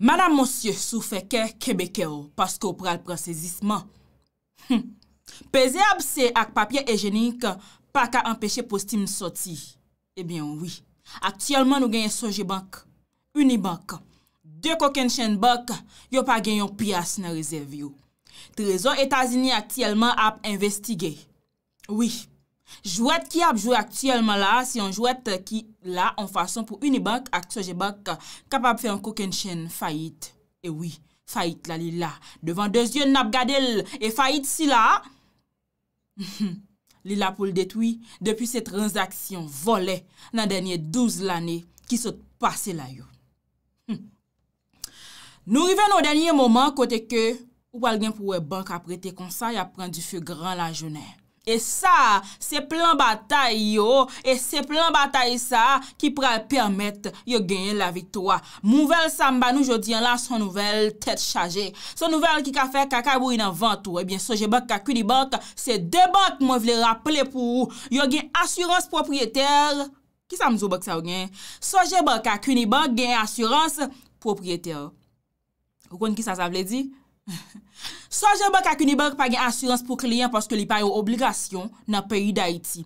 Mada monsye sou feke, kebeke ou, paske ou pral pran sezisman. Peze ap se ak papye ejenik, pa ka empeshe postim n soti. Ebyen, eh wii. Aktiyelman nou genye soje bank, unibank. De koken chen bank, yo pa genyon pias nan rezervi ou. Trezon Etazini aktiyelman ap investige. Wii. Jouet ki apjou aktiyelman la, si yon jouet ki la an fason pou unibank ak soje bank kapap fe an koken chen fayit. E wii, fayit la li la, devan dezyon napgadel e fayit si la. Li la pou l detwi, depi se transaksyon vole nan denye douz l ane ki sot pase la yo. Nou rive nan denye moman kote ke ou pal gen pou we bank aprete konsa ya pren di fye gran la jounen. E sa, se plan batay yo, e se plan batay sa, ki pral permette yo genye la vitwa. Mouvel Samba nou jodi yon lan son nouvel tèt chaje. Son nouvel ki ka fè kakabou inan vantou. Ebyen, eh so jè bak kakuni bak, se debak mwen vle rappele pou. Yo genye asyranse propryete. Ki sa mzou bak sa ou genye? So jè bak kakuni bak genye asyranse propryete. Ou kon ki sa sa vle di? Soje bak akouni bak pagen asurans pou kliyen Paske li paye ou obligasyon nan peyi da iti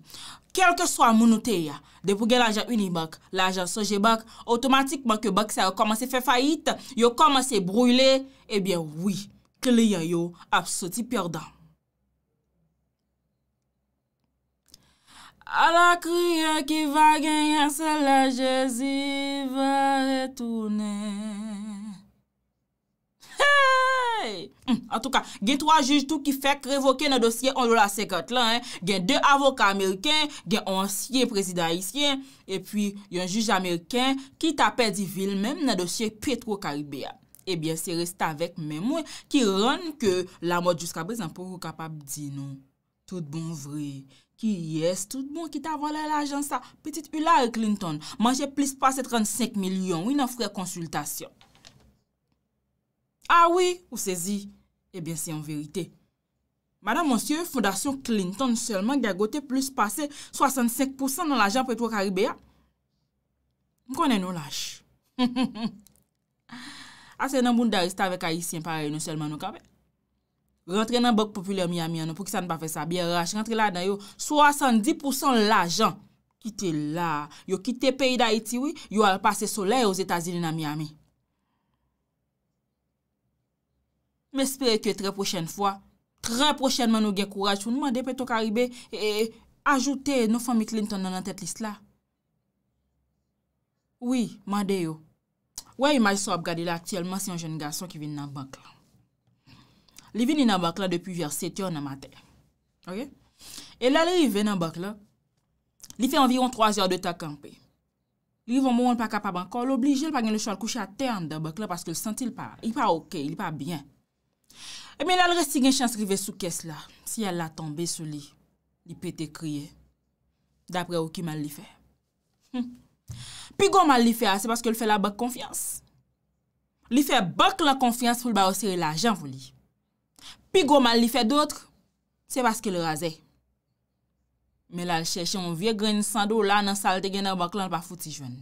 Kelke swa mounote ya Depou gen la ajan uni bak La ajan soje bak Otomatik bak yo bak sa eh yo komanse fe fayit Yo komanse broule Ebyen wii kliyen yo apsoti pyor dan A la kliyen ki va genyen se la jezi va retounen Hmm, en tou ka, gen 3 juj tou ki fek revoke nan dosye onlou la sekat lan, gen 2 avoka Ameriken, gen 11 prezident Haitien, epi yon juj Ameriken ki tapè di vil menm nan dosye Petro Karbea. Ebyen se resta vek menmou, ki ron ke la mod jusqu'a brez anpou wou kapap di nou. Tout bon vre, ki yes, tout bon ki ta valè l'agen sa. Petit Ular Clinton manje plis pa se 35 milyon, wè nan fwè konsultasyon. Awi, ah ou se zi, eh ebyen se yon verite. Mada monsye, Fondasyon Clinton selman gagote plus pase 65% nan l'ajan pou eto wakari beya. Mkwane nou laj. Ase nan mboun darista vek a yisi yon pare yon selman nou kape. Rentre nan bok populyo Miami yon pou ki sa npa fe sa biyera. Rentre la nan yo 70% l'ajan. Kite la, yo kite peyi da iti woy, yo al pase soley yo zetazili nan Miami. Me espere ki yo tre prochen fwa. Tre prochen man nou gen kouraj. Foun mwande pe to karibe e, e, ajoute nou fami Clinton nan an tet list la. Oui, mwande yo. Wè yon majisor ap gadi la aktiyelman si yon jen gason ki vin nan bakla. Li vin nan bakla depi ver 7 yon nan mater. Ok? E lalè li vin nan bakla li fe environ 3 yor de ta kampe. Li yon mwande pa kapab ankor l'oblije l pa gen le chan kouche a tern nan bakla paske l sentil pa. Il pa ok, il pa byen. E eh men lal res ti gen chans rive sou kes la, si yal ah? la tombe sou li, li pete kriye, dapre ou ki mal li fe. Pi go mal li fe a, se paske l fè la bak konfians. Li fè bak la konfians pou l ba osire la janvou li. Pi go mal li fe doutre, se paske l raze. Men lal chèche yon vie gren sandou la nan salte gen nan bak lan pa fouti jwen.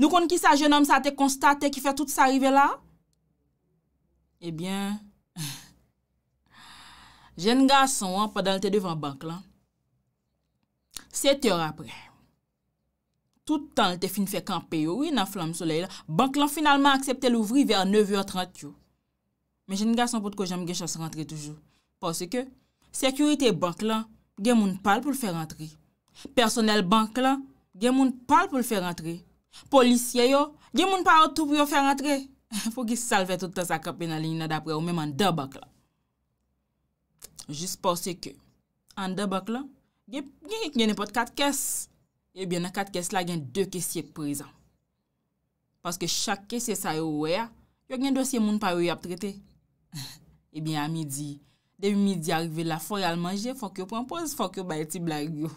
Nou kon ki sa jenom sa te konstate ki fè tout sa rive la, Ebyen, jen nga son wap adan lte devan bank lan. Sete or apre, toutan lte fin fe kampe yo, wina flam soley la, bank lan finalman aksepte louvri ver 9h30 yo. Men jen nga son pot ko jem gen chase rentre toujou. Pase ke, sekurite bank lan, gen moun pal pou lfe rentre. Personel bank lan, gen moun pal pou lfe rentre. Polisye yo, gen moun pal ou tou pou yo fe rentre. Fou ki salve touta sa kapena li yon adapre ou menm an dabak la. Jis posi ke, an dabak la, gen ek gen epote kat kes. Ebyen an kat kes la gen dè kes yek prezan. Paske chak kes yek sa yo ouwe ya, yo gen dosye moun pa yo yap trete. Ebyen an midi, devy midi arve la foy al manje, fok yo pranpoz, fok yo baye ti blag yo.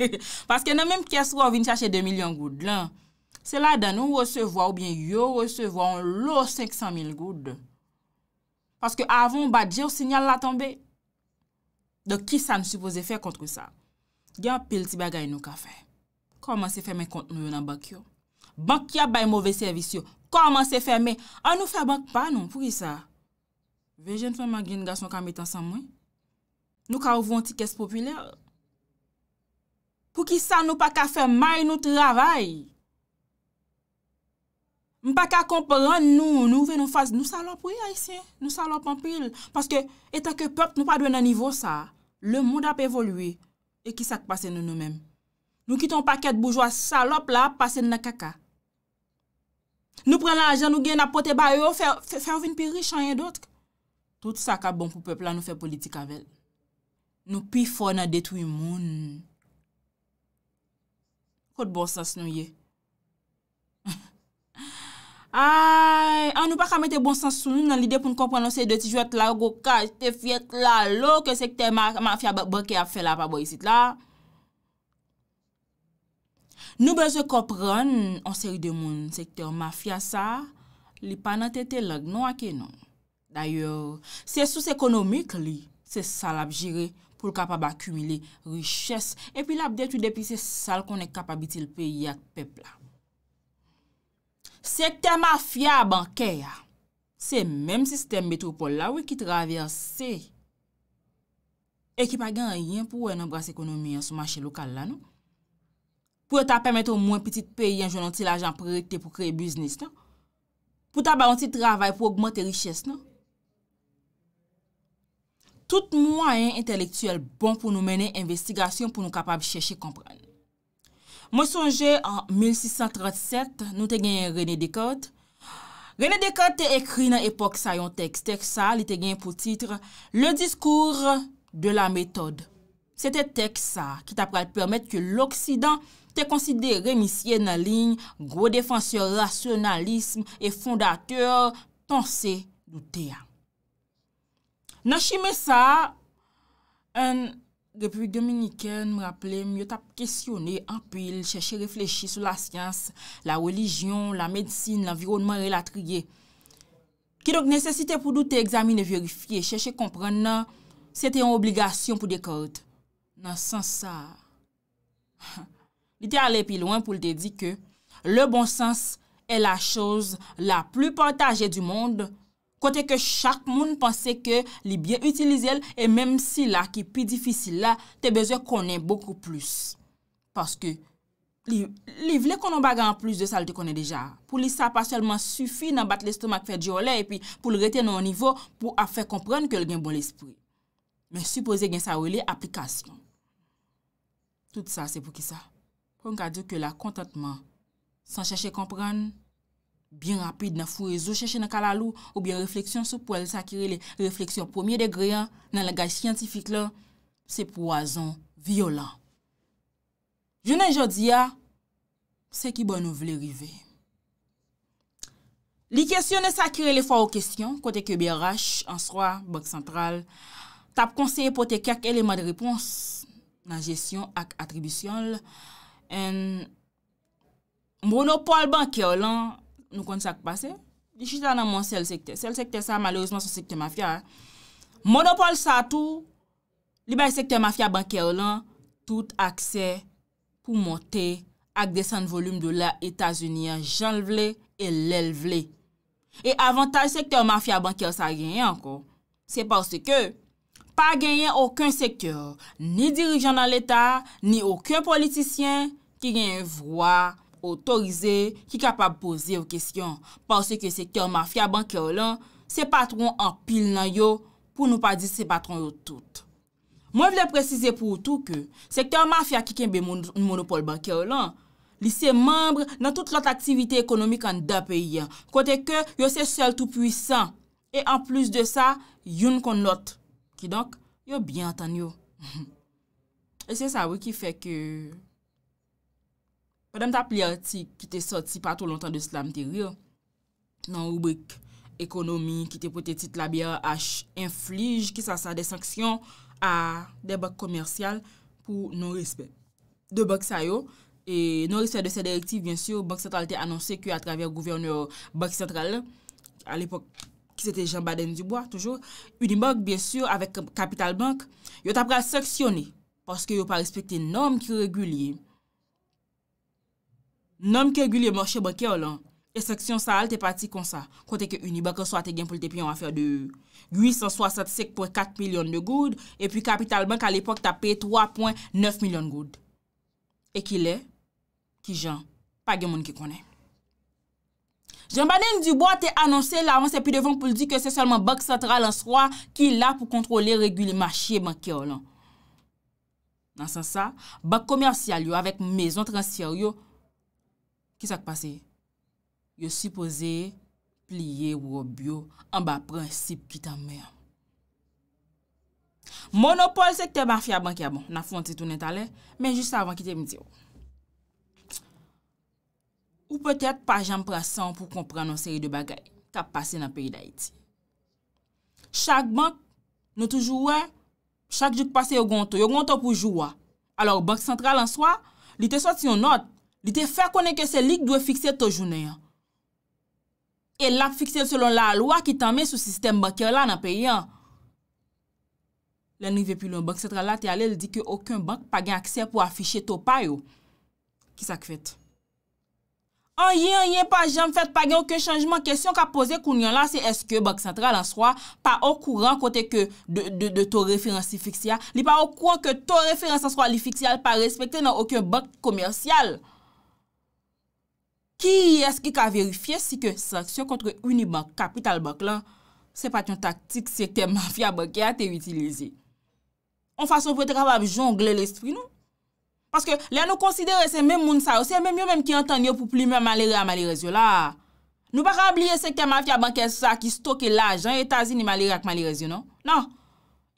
Paske nan menm kes wav in chache 2 milyon goud lan, Se la dan nou wosevwa ou bien yo wosevwa on lo 500.000 goud. Paske avon ba dje ou sinyal la tombe. Do ki sa nou suppose fè kontre sa? Gyan pil ti bagay nou ka fè. Koman se fè men kont nou yo nan bank yo? Bank ya bay mouve servis yo. Koman se fè men? An nou fè bank pa nou pou ki sa? Vejen fè man gen gason kam etan san mwen? Nou ka ouvwantik es popüler? Pou ki sa nou pa ka fè may nou travay? M pa ka kompran nou, nou ven nou faz, nou salop wè a isyen, nou salop anpil. Paske etan ke pep nou pa dwen nan nivou sa, le moun ap evolwè, e ki sak pase nou nou menm. Nou kiton paket boujwa salop la, pase nan kaka. Nou pren lan ajan nou gen apote ba yo, fè ou vin pi riche an yon dotk. Tout sak a bon pou pep la nou fè politik avèl. Nou pi fò nan detwimoun. Kote bò bon sa s nou ye. Ay, an nou pa ka mette bonsans soum nan lide pou nou komprenon se de tijouet la ou gokaj, te fiet la lo ke sekte mafya boke a fe la pa bo yisit la. Nou be ze komprenon an seri de moun sekte mafya sa, li pa nan tete lag nou ake non. Dayor, se sous ekonomik li, se sal ap jire pou l kapab akumile riches. Epi la ap detu depi se sal kon e kapab itil pe yak pepla. Sektè mafya bankè ya, se mèm sistem metropol la wè ki travè ansè. E ki pa gen an yen pou wè euh, nan brase ekonomi an sou manche lokal la nou. Pou e ta pèmèt ou mwen piti peyen joun an ti l'ajan pou rekte pou kreye biznis nan. Pou ta ba an ti travè pou ogmante riches nan. Tout mwen yon entelektuel bon pou nou mènen investigasyon pou nou kapab chèche kompran. Mwen sonje an 1637, nou te gen René Descartes. René Descartes te ekri nan epok sa yon tekst. Tekst sa li te gen pou titre Le Discours de la méthode. Sete tekst sa ki ta pral permèt ke l'Oksidan te konside remisye nan lin, gro defanseur rasyonalisme e fondateur tanse nou te ya. Nan chime sa, en... Republik Dominikèn m raple, myot ap kestyone, ampil, chèche reflechi sou la syans, la religyon, la medsine, l'environman relatriye. Ki dok nèsesite pou doute examine, verifiye, chèche komprenna, non, se te yon obligasyon pou dekote. Nan sans sa, nite ale pi loin pou l'de di ke, le bon sens e la chose la plupantaje du monde. Kote ke chak moun panse ke li byen utilize el, e menm si la ki pi difisi la, te bezo konen bokou plus. Paske, li vle konon bagan plus de salte konen deja. Pou li sa pasyelman sufi nan bat l'estomak fè di olè, epi pou l rete nan nivou pou a fè kompran ke l gen bon l espri. Men supose gen sa ou li aplikasyon. Tout sa se pou ki sa. Konk adyo ke la kontatman, san chèche kompran... Bien rapide nan fwe zo chèche nan kalalou ou bien refleksyon sou pou el sakire le refleksyon pwomye degre an nan langaj scientifik la, se pou wazon violan. Jounen jodi ya, se ki bon nou vle rive. Li kesyon ne sakire le fwa ou kesyon, kote ke BRH, Ansroa, Bank Sentral, tap konseye pote kak eleman de repons nan jesyon ak atribisyon l. En, mouno pwal banki yo lan, Nou kon sa kou pase. Di chita nan moun sel sekte. Sel sekte sa malerizman sou sekte mafya. Monopole sa tou, li bay sekte mafya bankèl lan, tout akse pou monte ak desen volume do la Etasuniyan. Jan vle, el lel vle. E avantaj sekte mafya bankèl sa genyen anko. Se parce ke, pa genyen okon sekte, ni dirijan nan l'Etat, ni okon politisyen, ki genyen vwa, Otorize ki kapap pose ou kesyon Pase ke sektor mafya banki ou lan Se patron anpil nan yo Pou nou pa di se patron yo tout Mwen vle prezize pou ou tou ke Sektor mafya ki kenbe Un monopole banki ou lan Lise membre nan tout lot aktivite Ekonomik an da peyi Kote ke yo se sel tout puisan e En plus de sa, yon kon not Ki donk, yo bien atan yo E se sa wou ki fe ke Fadam tap li arti ki te soti patou lontan de Slam Terrier nan rubrik ekonomi ki te pote tit la BAH inflij ki sasa de sanksyon a de bank komersyal pou non respe de bank sayo. Non respe de se direktive, bank central te anonse ki a traver gouverneur bank central, a l'epok ki se te Jean Baden Dubois, toujou, Unibank, bien sur, avèk Capital Bank, yo tapre a seksyoni paske yo pa respekte norm ki regulye. Nom ke gul yon morsche ban kè yon lan, e seksyon sa al te pati kon sa, kote ke uni bak an so ate gen pou te piyon afer de 865.4 milyon de goud, e pi kapital bank al epok ta pe 3.9 milyon de goud. E ki le, ki jan, pa gen moun ki konen. Jan banen di bo a te anonsen la avanse pi devan pou li di ke se solman bak satral an so a ki la pou kontrole re gul yon morsche ban kè yon lan. Nan san sa, bak komersyal yo avek mezon transiyan yo Kis ak pase? Yo sipose pliye ou obyo an ba pransip ki ta mè. Monopole se kte bafya bank ya bon. Na fonte tou net ale. Men jist avan ki te mite yo. Ou pwetet pajan prasan pou kompran an seri de bagay ta pase nan peyi da iti. Chak bank nou tou jouwe. Chak jouk pase yo gonto. Yo gonto pou jouwa. Alors bank sentral an soa, li te sot si yon not li te fè konen ke se lik dwe fikse to jounen yon. E lap fikse selon la lwa ki tanme sou sistem banker la nan pe yon. Le nou yon bank central la te ale li di ke okun bank pa gen akser pou afishe to payo. Ki sak fèt? An yon yon pa jen fèt pa gen okun chanjman kèsyon ka pose koun yon la, se eske bank central an swa pa okuran kote ke de to referansi fiksyal, li pa okuran ke to referansi swa li fiksyal pa respekte nan okun bank komersyal. Ki eski ka verifye si ke saksyon kontre unibank kapital bank la, se pat yon taktik se ke mafya bank ya te yu itilize. On fason pou te kapab jongle l'espri nou. Paske la nou konsidere se men moun sa, se men moun men ki yon tanyo pou pli men malere a malerezyo la. Nou pa ka blie se ke mafya bank ya sa ki stoke la ajan etazi ni malere ak malerezyo nou. Nan.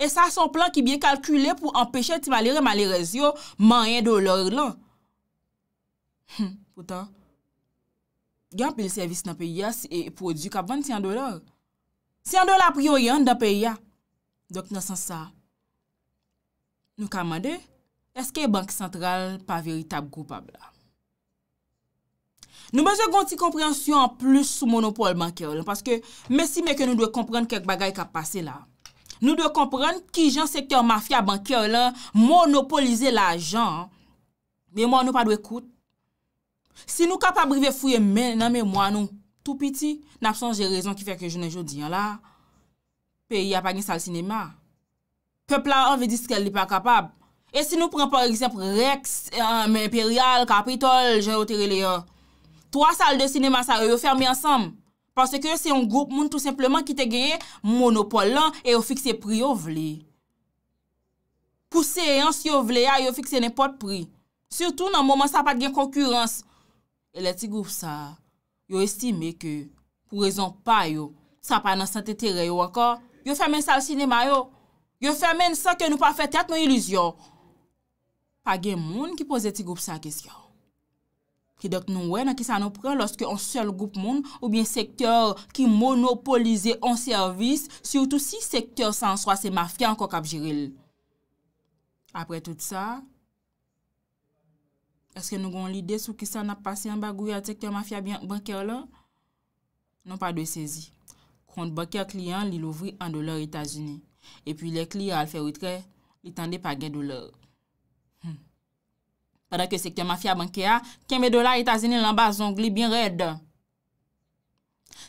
E sa son plan ki biye kalkule pou empeshe ti malere malerezyo manye do lor la. Poutan. Gyan pil servis nan pe yas e produ kapvan 100 dolar. 100 dolar priyo yon nan pe yas. Dok nan san sa. Nou kamande, eske banki sentral pa veritab goupab la? Nou manje gonti komprensyon an plus monopol banki yon lan. Paske, mesi meke nou dwe komprenn kek bagay kap pase la. Nou dwe komprenn ki jan sektor mafya banki yon lan monopolize la ajan. Men monopol dwe koute. Si nou kapab rive fuyen men nan men mwan nou, tou piti, napsan jè rezon ki fè ke jounen joudi yon la, pe y apag ni sal sinema. Pepla anve dis ke li pa kapab. E si nou prenpon eksemp reks, eh, imperial, kapitol, jè otere le yon. Eh, Troa sal de sinema sa yon fermi ansam. Pase ke yon se yon goup moun tout simplement ki te geye monopollan e yon fikse pri yon vle. Pousey yon si yon vle ya, yon fikse ne pot pri. Surtou nan mouman sa apag gen konkurense, E le ti goup sa, yo estime ke, pou rezon pa yo, sa pa nan sante tere yo wakor, yo femen sa al sinema yo, yo femen sa ke nou pa fete at nou iluzyon. Pa gen moun ki pose ti goup sa kesyon. Ki dok nou wè nan ki sa nou pre, loske on sel goup moun, ou bien sektor ki monopolize on servis, sou tou si sektor san swa se mafya anko kap jiril. Apre tout sa... Eske nou goun lide sou ki sa na pasyen bagou ya teke mafya banker la? Non pa de sezi. Kont banker kliyan li louvri an doler Itazini. E pi le kliyan al fe wite, li tende pa gen doler. Hmm. Padakè seke mafya banker a, keme dolar Itazini lan ba zongli bin red.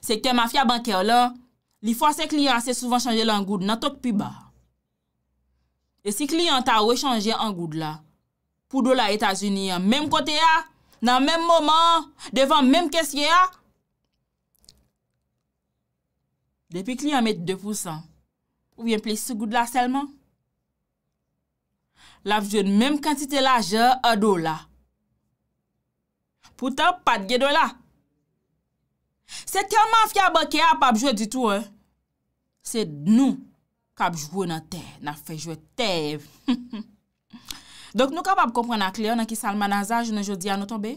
Seke mafya banker la, li fwa se kliyan ase souvan chanje lan goud nan tok pi ba. E si kliyan ta we chanje an goud la, Pou do la Etasuni yon menm kote ya, nan menm moman, devan menm kes ye ya. Depi kli an met 2%, ou yon ples se goud la selman? La bjou yon menm kantite la je, a do la. Poutan pat ge do la. Se telman fya bakye a pa bjou di tou, eh. Se nou, ka bjou nan te, nan fe jwe tev. Donk nou kapab kompren a kliyon an ki salman azaj nou jodi an nou tombe?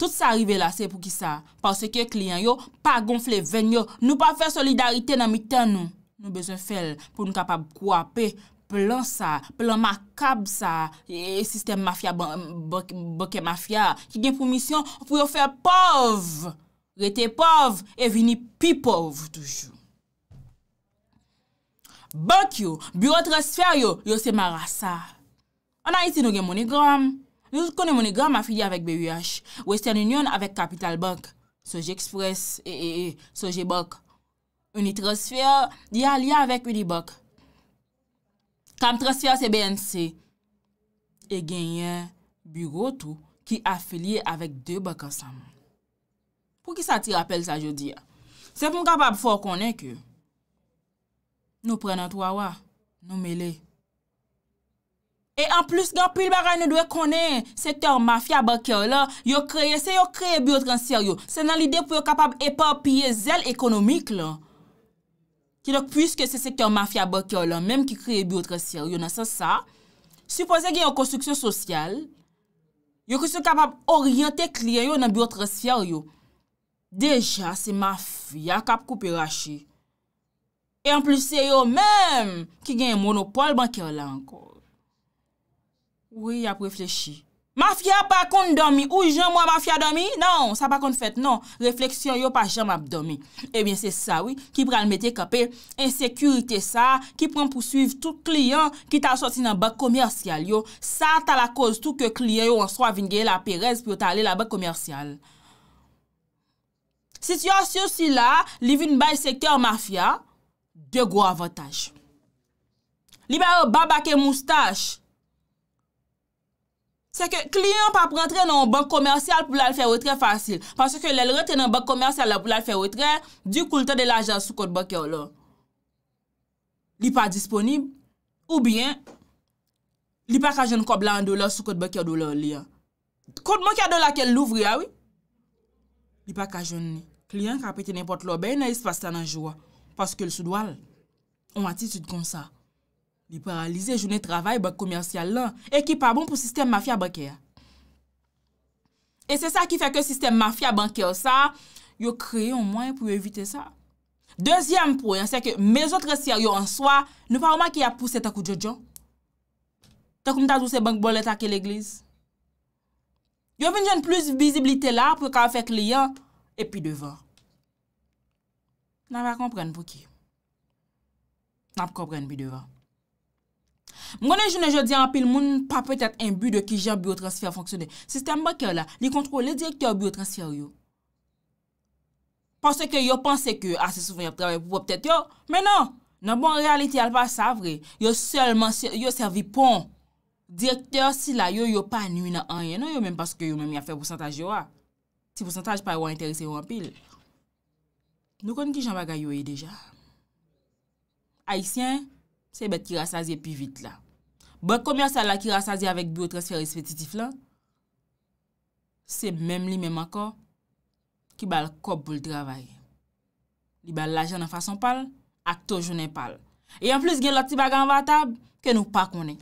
Tout sa rive la se pou ki sa. Par se ke kliyon yo, pa gonfle ven yo. Nou pa fe solidarite nan mi tan nou. Nou bezon fel pou nou kapab kwape. Plon sa, plon makab sa. E sistem mafya, boke mafya. Ki gen promisyon pou yo fe pov. Rete pov, e vini pi pov toujou. Bank yo, bureau transfer yo, yo se marasa. Anan iti nou gen monigram. Nou konen monigram afiliye avèk BYUH. Western Union avèk Capital Bank. Soje Express, ee, ee, ee, Soje Bank. Uni transfer, diya liya avèk wè di bank. Kam transfer se BNC. E genyen bureau tou ki afiliye avèk de bank ansam. Po ki sa ti rappel sa jodi ya? Sef m kapab fò konen ki yo. Nou pren an towa wa, nou mele. E an plus, gwa, pil baray nou dwe konen sektor mafya bakyo la, yo kreye, se yo kreye biotransfer yo, se nan lide pou yo kapab epapye zel ekonomik la. Ki lak pwiske se sektor mafya bakyo la, menm ki kreye biotransfer yo nan san sa, supose gen yo konstruksyon sosyal, yo ki sou kapab oryante kliye yo nan biotransfer yo, deja se mafya kap koupi rashi. E an plus se non, non. yo mèm ki gen monopole ban kèr la an kòl. Oui, ap reflechi. Mafia pa kon dòmi. Ou jèm wè mafia dòmi? Nan, sa pa kon fèt nan. Refleksyon yo pa jèm ap dòmi. Ebyen se sa wè, ki pran mète kapè. En sekurite sa, ki pran pou suiv tout kliyon ki ta sòsi nan bak komersyal yo. Sa ta la kòz tout ke kliyon yo an sò a vingè la perez pi yo ta ale la bak komersyal. Sityon sou si la, li vin bay sektèr mafya. De gwa avataj. Li ba yo babake moustache. Se ke kliyen pa prentre nan bank komersyal pou la l fè wè tre fasil. Pansè ke lè l reten nan bank komersyal la pou la l fè wè tre, di koulte de la jans sou kote bank yo lò. Li pa disponib, ou bien, li pa kajon kòb la an do lò sou kote bank yo do lò li ya. Kote bank yo do la ke l louvri ah ya wè. Li pa kajon ni. Kliyen ka peti nipote lò, bè yon yon yon yon yon yon yon. Paske l soudwal, on atitude kon sa. Li paralize jounen travay bak komersyal la, e ki pa bon pou sistem mafya bankè ya. E se sa ki feke sistem mafya bankè yo sa, yo kreye an mwen pou evite sa. Dezyem pou, an se ke mezotre siya yo an swa, nou pa waman ki ya pousse takou djo djon. Takou mta djouse bank bolet ake l eglise. Yo vinyon plus vizibilite la, pou ka fek liya, e pi devan. nan va kompren pou ki. Nan pou kompren bi deva. Mwenè joun e jodi anpil, moun pa petet enbu de ki jan biotransfer fonksyonè. Sistèm bakèr la, li kontrou le direktèr biotransfer yo. Pasè ke yo panse ke asè ah, soufèny ap travè pou pou ptèt yo, men nan, nan bon reality alpa sa vre, yo selman, yo servi pon. Direktèr si la, yo yo pa nwi nan anye, nan non, yo menm paske yo menm ya fè pwosantaj yo a. Ti pwosantaj pa yo anterese yo anpil. Nou kon ki jan baga yoye deja. Aisyen, se bet ki rassaziye pi vit la. Bè komyansal la ki rassaziye avèk biotransfer respetitif lan, se mèm li mèm akor ki bal kop pou l travay. Li bal lajan an fason pal, akto jounen pal. E an plus gen lò ti baga an vatab, ke nou pak mounen.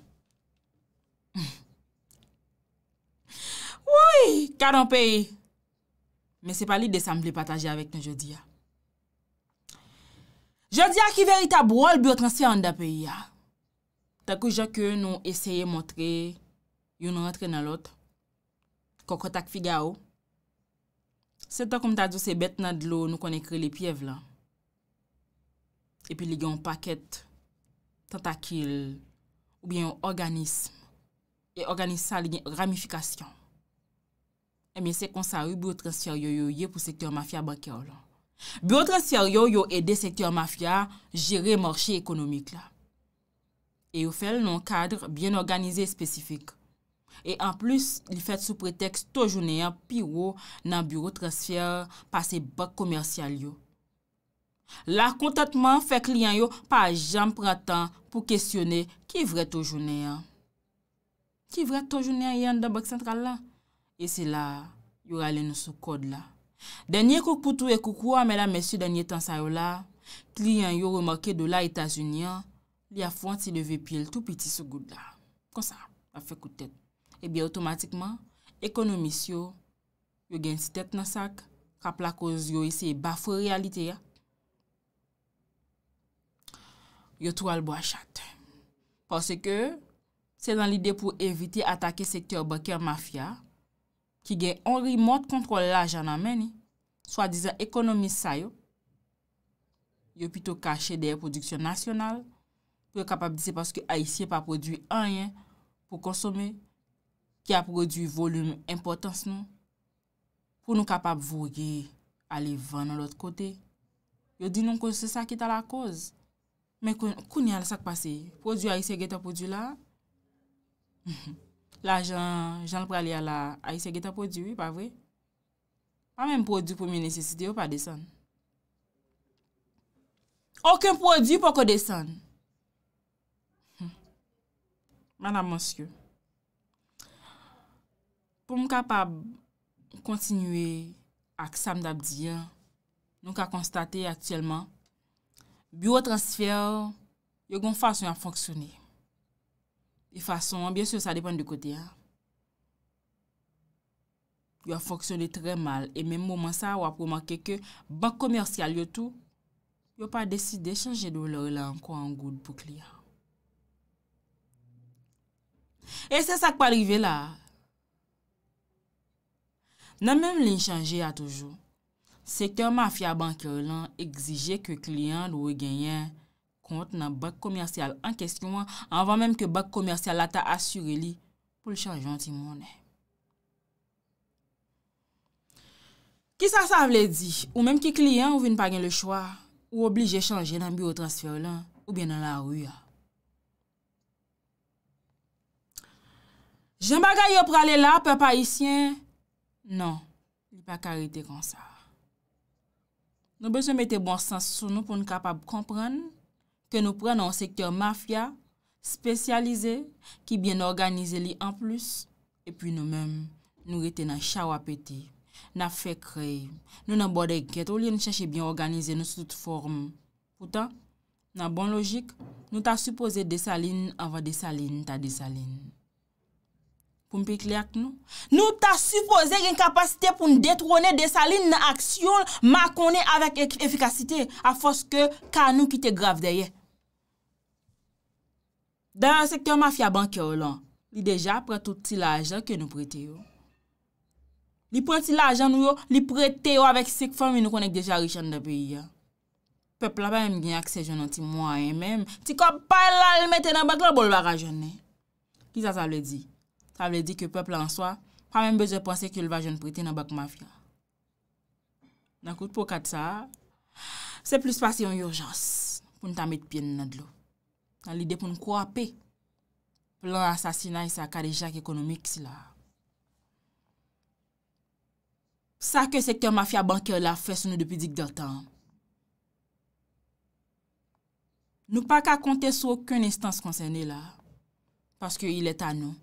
Woui, kanon peye. Men se pali de samble pataji avèk nou jodi ya. Je di a ki verita bwol biotransfer an da peyi a. Takou jake nou esye montre yon rentre nan lot. Kokotak figa ou. Sè to kom ta djou se bet nad lo nou kon ekre le piev la. E pi li gen yon paket, tantakil, ou bi yon organism. E organisa li gen ramifikasyon. E mi se konsa wu biotransfer yoyoye pou sektyon mafya bakyol la. Bureau transfer yo yo ede sektyon mafya jere morshi ekonomik la. E yo fel non kadr bien organize spesifik. E an plus li fet sou pretext to jounenyan pi yo nan bureau transfer pase bak komersyal yo. La kontatman fe kliyan yo pa jem pratan pou kesyone ki vre to jounenyan. Ki vre to jounenyan yon da bak sentral la? E se la yo rale nou sou kod la. Denye koukpoutou e koukouwa, mèla mèsyou denye tan sa yo la, kliyan yo remake do la Etasunyan, li a fwant si devè pi el tou piti sou goud la. Kon sa, a fe koutet. E eh biye otomatikman, ekonomis yo, yo gen si tet nan sak, kap la koz yo yose bafo realite ya. Yo twal bo achat. Ponsè ke, se lan lide pou evite atake sektyor baker mafya, ki gen onri mot kontrol la janan meni, swa dizan ekonomis sa yo, yo pito kache deye produksyon nasyonal, pou yo kapab dise paske Aisyen pa produy enyen pou konsome, ki a produy volume importans nou, pou nou kapab vogue alevan an lot kote, yo di nou kon se sa ki ta la koz, men kon koun yan sa kpase, produy Aisyen gen ta produy la, mhm, la jan pralye a la aisegetan prodjou, pa vwe? Pa men prodjou pou mwen nesesite yo pa desen. Okyon prodjou pou kon desen. Manan monskyo, pou mwen kapab kontinwe ak sam dabdiyan, nou ka konstate aktiyelman, biotransfer yo gon fasyon a fonksyoney. E fason, byen sou, sa depan de kote ya. Yo a foksyone tre mal, e men mouman sa, wapouman ke ke bank komersyal yo tou, yo pa deside chanje do lor lan kwa an goud pou kli ya. E se sa kwa rive la, nan men mwen chanje ya toujou, seke ma fya bank yo lan exije ke kliyan dwe genyen wote nan bak komersyal an keskouman anvan menm ke bak komersyal la ta asyure li pou l chan jantim mounen. Ki sa sa vle di? Ou menm ki kliyan ou vin pa gen le chwa? Ou oblige chan gen nan biro transfer lan? Ou ben nan la ruyan? Jen bagay yo prale la, pe pa isyen? Non, li pa karite kon sa. Non be se mette bon sens sou nou pou n kapab kompranen ke nou pren nan sektyon mafya, spesyalize, ki bien nan organize li an plus, epi nou men, nou rete nan chaw apeti, nan fe kre, nou nan bode gket, ou li nan chache bien organize nou soute form. Ota, nan bon logik, nou ta suppose desaline ava desaline ta desaline. Poumpe kli ak nou? Nou ta suppose gen kapasite pou nou detrone desaline nan aksyon ma konen avak e- efikasite, afoske kanou ki te gravdeye. Da yon sektor mafya bankyo ou lan, li deja prete ou ti la ajan ke nou prete ou. Li prete ou la ajan nou yo, li prete ou avèk si k fèm yon konèk deja richen dè pi yon. Pepl apè mwen gen akse joun an ti mwen an mèm, ti kopal la lèmète nan bak lèm bol va raje nè. Ki sa sa vle di? Sa vle di ke pepl an swa, pa mèm beze prase ke lva joun prete nan bak mafya. Nankout pou kat sa, se plus pas yon yon jans pou nta mèt pi nèd lò. Nan li de pou nou kwape, plan asasina y sa kade jak ekonomik si la. Sa ke sektor mafya bankyo la fè sou nou depi dik dèl tan. Nou pa ka konte sou akoun instance konsenye la. Paske il etan nou.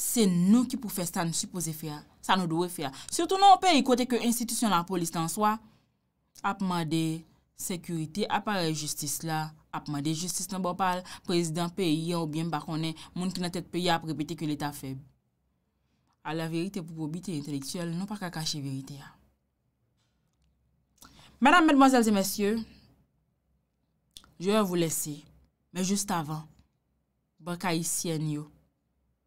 Se nou ki pou fè sa nou suppose fè ya. Sa nou dowe fè ya. Soutou nou pe y kote ke institisyon la polis tan swa, apman de... Sekyurite apare justice la, apman de justice nan bo pal prezident peye ou bien bakone, moun ki nan tet peye ap repete ke l'eta feb. A la verite pou probite enteleksyel, nou pa kakache verite ya. Madame, mademoiselles et messieurs, je wè vous laissez, mais juste avant, baka y sienne yo.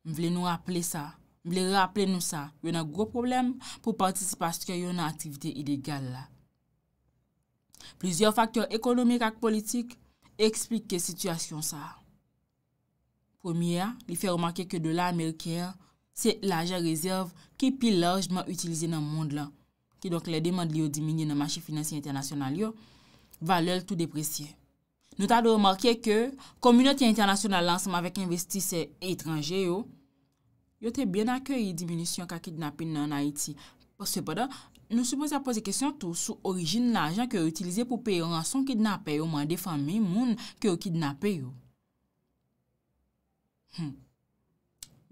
M'vle nou rappele sa, m'vle rappele nou sa, yon nan gro problem pou participasyon yon nan aktivite ilegal la. Plizyo faktor ekonomi kak politik eksplik ke situasyon sa. Premier, li fe remakye ke do la amerikere se laje rezerv ki pil lajman utilize nan moun la. Ki donk le deman li yo diminye nan machi finansi internasyonal yo, va lel tou depresye. Nou ta de remakye ke, komunitye internasyonal lansman vek investise etranje yo, yo te ben akye yi diminisyon kakid na pin nan Haiti. Pos sepada, yo te ben akye yi diminisyon kakid nan Haiti. Nou sou pose a pose kesyon tou sou orijin l'ajan kyo yo utilize pou peyo an son kidnapè yo man defan mi moun kyo yo kidnapè yo.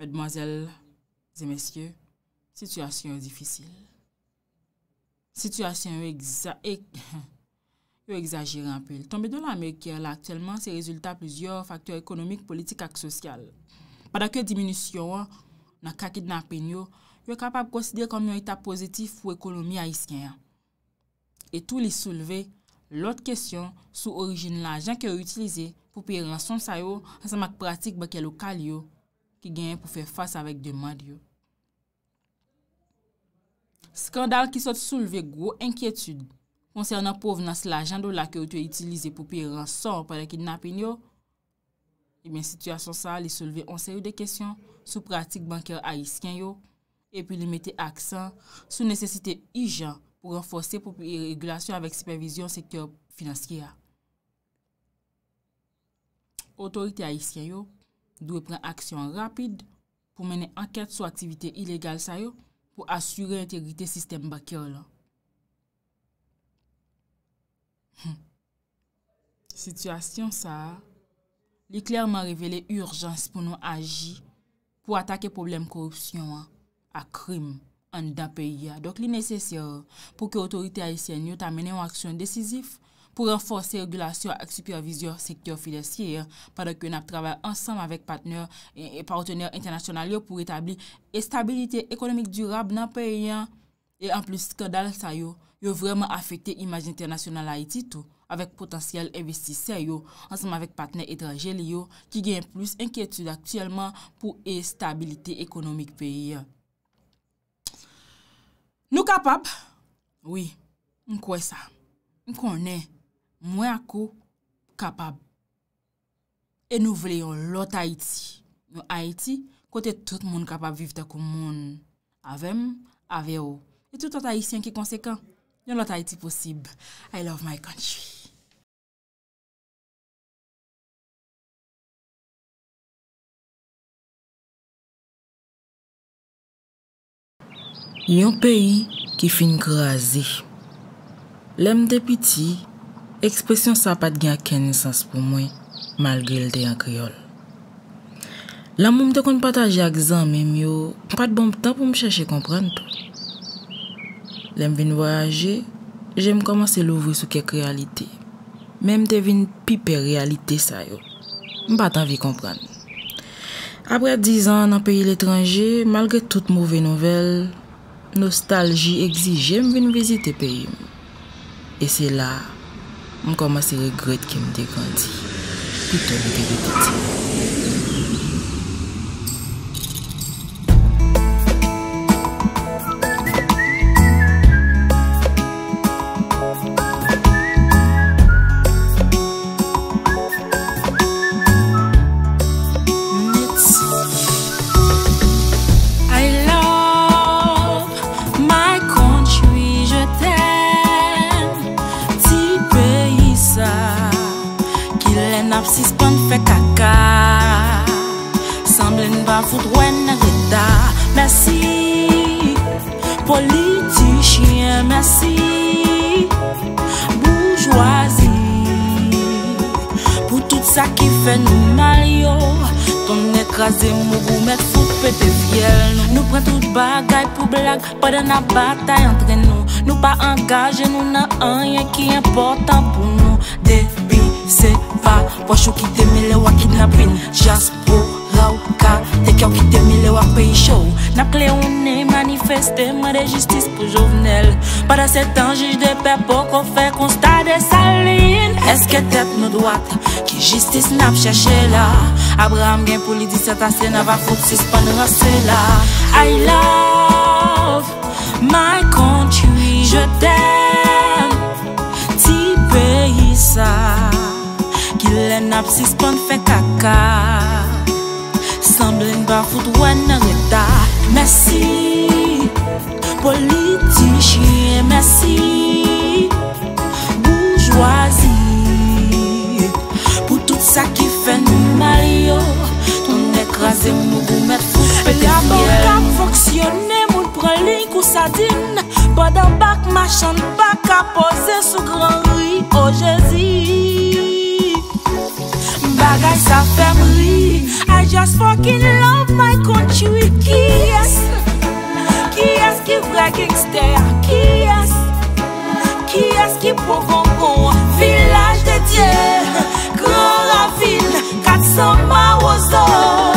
Medmoazel, zemesye, situasyon yo difisil. Situasyon yo egza... yo egzajir an peyo. Tonbe do la mekye la aktelman se rezultat plusieurs faktor ekonomik, politik ak sosyal. Padak yo diminisyon yo, nan kak kidnapè yo, yo e kapab konsidere kamyon eta pozitif ou ekonomi a isken ya. E tou li souleve, lote kesyon sou orijin la ajan ki yo utilize pou piye ranson sa yo ansemak pratik bakye lokal yo ki genye pou fe fase avèk demad yo. Skandal ki sot souleve gwo enkyetude konser nan pov nan se la ajan do la ki yo tuye utilize pou piye ranson pwede ki dnapin yo, e men situasyon sa li souleve ansen yo de kesyon sou pratik bankye a isken yo epi li mette aksan sou nesesite ijan pou renfose popi irregulasyon avèk sipervizyon sektor finanskye a. Otorite a iske yo, dwe pren aksyon rapide pou mene anket sou aktivite ilegal sa yo pou asyre entegrite sistem bakyo la. Hmm. Sityasyon sa, li klerman revele urjans pou nou aji pou atake problem korupsyon a. akrim an dan peyi ya. Dok li nesesyor pou ki otorite Haitien yo ta menen waksyon desizif pou renforser gulasyon ak supervizyon sektyon fidesye ya padak yo nap trabay ansam avek patner e, e partener internasyonal yo pou etabli e stabilite ekonomik durab nan peyi ya. E an plus ke dal sa yo yo vreman afekte imajin internasyonal Haiti tou avek potansyel investisyen yo ansam avek patner etranjel yo ki gen plus enketude aktiyelman pou e stabilite ekonomik peyi ya. Nou kapap, oui, mwen kwen sa, mwen kwen ne, mwen akou kapap e nou vle yon lot Haiti. Yon Haiti kote tout moun kapap vivte kou moun avem, ave ou. E tout lot Haitien ki konsekan, yon lot Haiti posib. I love my country. Yon peyi ki fin kre azi. Lem de piti, ekspresyon sa pat gen ken nisans pou mwen, malge el de yon kriol. Lam moun de kon pataje a gzan men yo, pat bon ptan pou m chache kompran tou. Lem ven voyaje, jen m komanse louvri sou kek realite. Men m devin pipe realite sa yo. M patan vi kompran. Apre 10 an nan peyi l etranje, malge tout mouve nouvel, Nostalji egzi jem vin vizite pe yon. E se la, mkomasi regred ki m de grandi. Pouton m de grediti. Politi chien mersi, boujwazi Pou tout sa ki fe nou mal yo, ton ekraze mou mou met foupe te fiel Nou pren tout bagay pou blag, paden na batay entre nou Nou pa angaje nou nan anye ki important pou nou Debi se va, wachou ki teme le wakid na pin, jasp Ou ka dek yo ki temi le wak peyi chou Nap kle ou ne manifestem rejistis pou jovnel Pada se tan jish de pe po kon fe konsta de salin Eske tet nou doat ki jistis nap chache la Abraham gen pou li diset ase na va fote si span rase la I love my country Je ten ti peyi sa Ki le nap si span fe kaka Lè n'ba foute wè nè rè ta Mèsi Politi chè Mèsi Bourgeoisie Pou tout sa ki fè nou Mario Toun ek razè mou mè foute La ban kak foksyonè Moun prè lè kou sa din Bada bak ma chan bak A pose sou gran rè Oje oh zi Bagay sa fè mri I just fucking love my country. Kias, Kias, keep bragging there. Kias, Kias, keep pogongo. Village de Dieu, grand ville, 400 maozo.